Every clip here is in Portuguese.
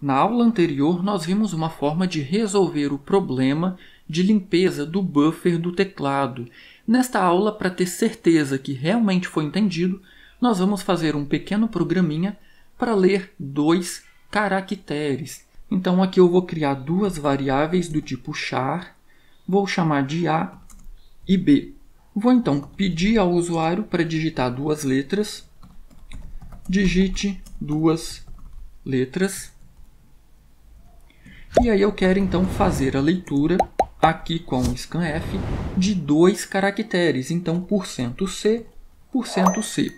Na aula anterior, nós vimos uma forma de resolver o problema de limpeza do buffer do teclado. Nesta aula, para ter certeza que realmente foi entendido, nós vamos fazer um pequeno programinha para ler dois caracteres. Então aqui eu vou criar duas variáveis do tipo char, vou chamar de A e B. Vou então pedir ao usuário para digitar duas letras, digite duas letras, e aí eu quero então fazer a leitura aqui com o scanf de dois caracteres, então %c, %c.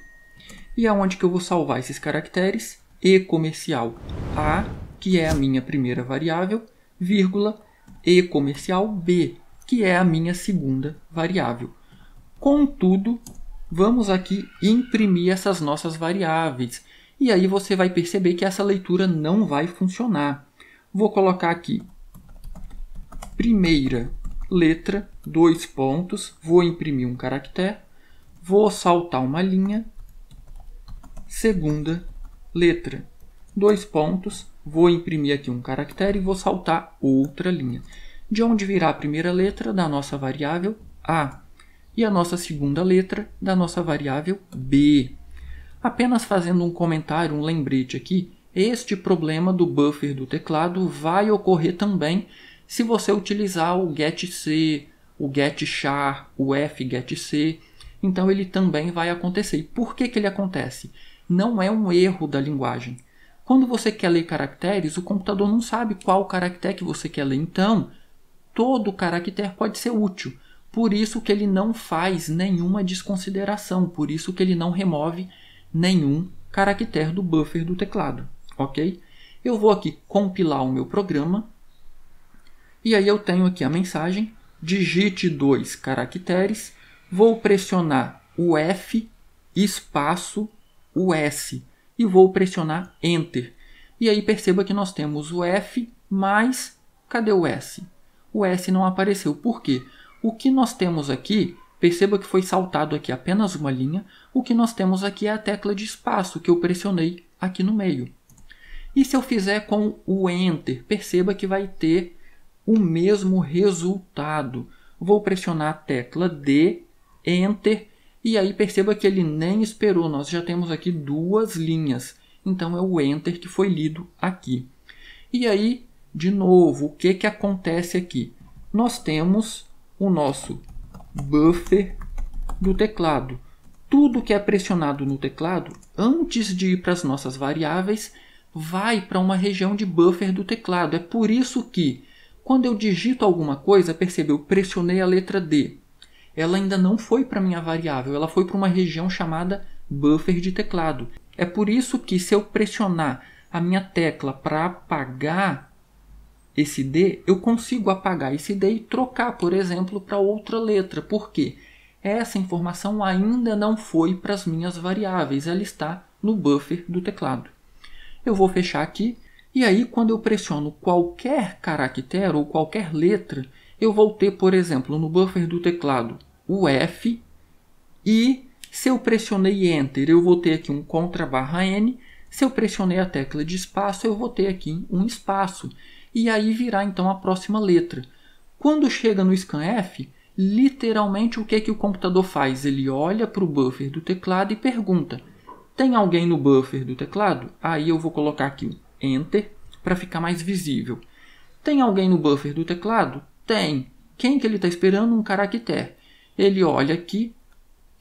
E aonde que eu vou salvar esses caracteres? E comercial A, que é a minha primeira variável, vírgula E comercial B, que é a minha segunda variável. Contudo, vamos aqui imprimir essas nossas variáveis. E aí você vai perceber que essa leitura não vai funcionar. Vou colocar aqui primeira letra, dois pontos, vou imprimir um caractere, vou saltar uma linha, segunda letra, dois pontos, vou imprimir aqui um caractere e vou saltar outra linha. De onde virá a primeira letra da nossa variável A e a nossa segunda letra da nossa variável B. Apenas fazendo um comentário, um lembrete aqui, este problema do buffer do teclado vai ocorrer também se você utilizar o getC, o getChar, o fgetC. Então ele também vai acontecer. E por que, que ele acontece? Não é um erro da linguagem. Quando você quer ler caracteres, o computador não sabe qual caractere que você quer ler. Então, todo caractere pode ser útil. Por isso que ele não faz nenhuma desconsideração, por isso que ele não remove nenhum caractere do buffer do teclado ok? Eu vou aqui compilar o meu programa e aí eu tenho aqui a mensagem, digite dois caracteres, vou pressionar o F, espaço, o S e vou pressionar Enter. E aí perceba que nós temos o F mais, cadê o S? O S não apareceu, por quê? O que nós temos aqui, perceba que foi saltado aqui apenas uma linha, o que nós temos aqui é a tecla de espaço que eu pressionei aqui no meio. E se eu fizer com o Enter, perceba que vai ter o mesmo resultado. Vou pressionar a tecla D, Enter, e aí perceba que ele nem esperou, nós já temos aqui duas linhas. Então é o Enter que foi lido aqui. E aí, de novo, o que, que acontece aqui? Nós temos o nosso buffer do teclado. Tudo que é pressionado no teclado, antes de ir para as nossas variáveis, vai para uma região de buffer do teclado. É por isso que, quando eu digito alguma coisa, percebeu, pressionei a letra D. Ela ainda não foi para minha variável, ela foi para uma região chamada buffer de teclado. É por isso que se eu pressionar a minha tecla para apagar esse D, eu consigo apagar esse D e trocar, por exemplo, para outra letra. Por quê? Essa informação ainda não foi para as minhas variáveis, ela está no buffer do teclado eu vou fechar aqui, e aí quando eu pressiono qualquer caractere ou qualquer letra, eu vou ter, por exemplo, no buffer do teclado o F, e se eu pressionei Enter, eu vou ter aqui um contra barra N, se eu pressionei a tecla de espaço, eu vou ter aqui um espaço, e aí virá então a próxima letra. Quando chega no scanf, literalmente o que, é que o computador faz? Ele olha para o buffer do teclado e pergunta tem alguém no buffer do teclado? Aí eu vou colocar aqui Enter para ficar mais visível. Tem alguém no buffer do teclado? Tem. Quem que ele está esperando? Um caractere. Ele olha aqui,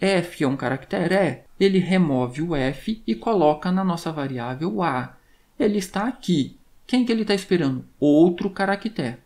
F é um caractere? É. Ele remove o F e coloca na nossa variável A. Ele está aqui. Quem que ele está esperando? Outro caractere.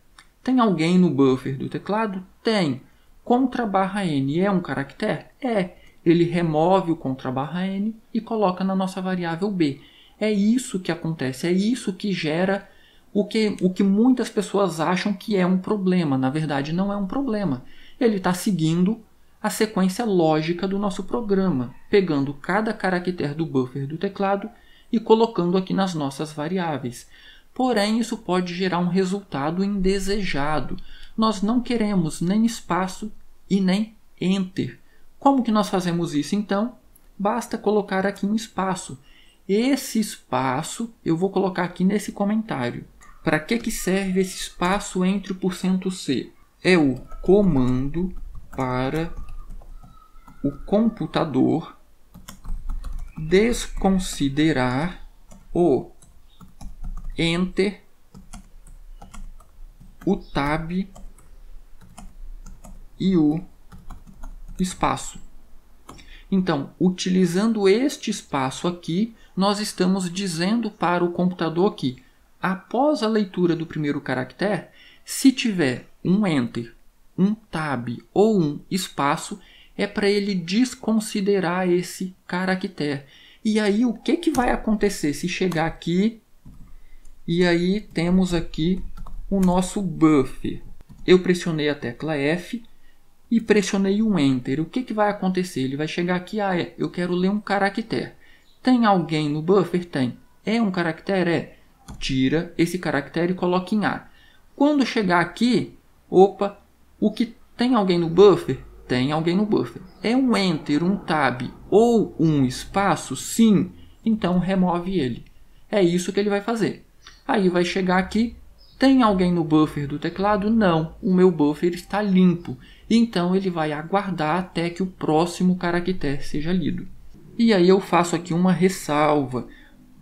Tem alguém no buffer do teclado? Tem. Contra barra N é um caractere? É ele remove o contra barra n e coloca na nossa variável b. É isso que acontece, é isso que gera o que, o que muitas pessoas acham que é um problema. Na verdade, não é um problema. Ele está seguindo a sequência lógica do nosso programa, pegando cada caractere do buffer do teclado e colocando aqui nas nossas variáveis. Porém, isso pode gerar um resultado indesejado. Nós não queremos nem espaço e nem enter como que nós fazemos isso então? Basta colocar aqui um espaço. Esse espaço eu vou colocar aqui nesse comentário. Para que, que serve esse espaço entre o porcento %C? É o comando para o computador desconsiderar o Enter, o Tab e o espaço. Então, utilizando este espaço aqui, nós estamos dizendo para o computador que, após a leitura do primeiro caractere, se tiver um Enter, um Tab ou um espaço, é para ele desconsiderar esse caractere. E aí, o que, que vai acontecer se chegar aqui? E aí, temos aqui o nosso buffer. Eu pressionei a tecla F, e pressionei um Enter, o que, que vai acontecer? Ele vai chegar aqui, ah, é, eu quero ler um caractere. Tem alguém no buffer? Tem. É um caractere? É. Tira esse caractere e coloca em A. Quando chegar aqui, opa, o que tem alguém no buffer? Tem alguém no buffer. É um Enter, um Tab ou um espaço? Sim. Então remove ele. É isso que ele vai fazer. Aí vai chegar aqui, tem alguém no buffer do teclado? Não, o meu buffer está limpo. Então ele vai aguardar até que o próximo caractere seja lido. E aí eu faço aqui uma ressalva.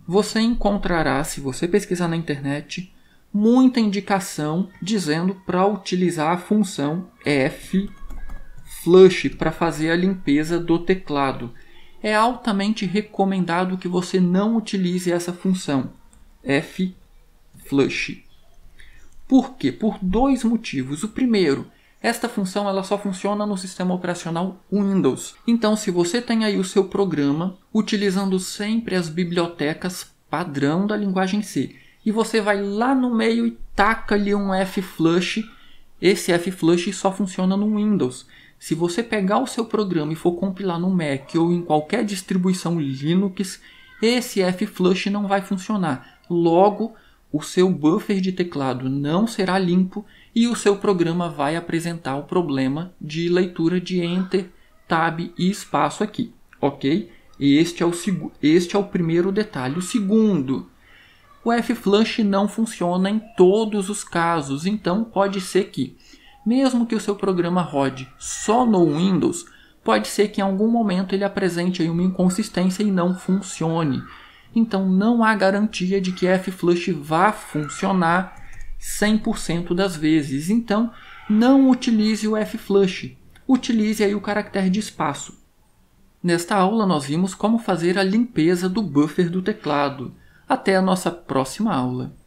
Você encontrará, se você pesquisar na internet, muita indicação dizendo para utilizar a função F flush para fazer a limpeza do teclado. É altamente recomendado que você não utilize essa função F flush. Por quê? Por dois motivos. O primeiro esta função ela só funciona no sistema operacional Windows. Então, se você tem aí o seu programa utilizando sempre as bibliotecas padrão da linguagem C, e você vai lá no meio e taca ali um flush, esse flush só funciona no Windows. Se você pegar o seu programa e for compilar no Mac ou em qualquer distribuição Linux, esse flush não vai funcionar. Logo, o seu buffer de teclado não será limpo e o seu programa vai apresentar o problema de leitura de Enter, Tab e espaço aqui, ok? Este é o, este é o primeiro detalhe. O segundo, o F-Flush não funciona em todos os casos, então pode ser que, mesmo que o seu programa rode só no Windows, pode ser que em algum momento ele apresente uma inconsistência e não funcione. Então não há garantia de que F-Flush vá funcionar 100% das vezes. Então não utilize o F-Flush, utilize aí o caractere de espaço. Nesta aula nós vimos como fazer a limpeza do buffer do teclado. Até a nossa próxima aula.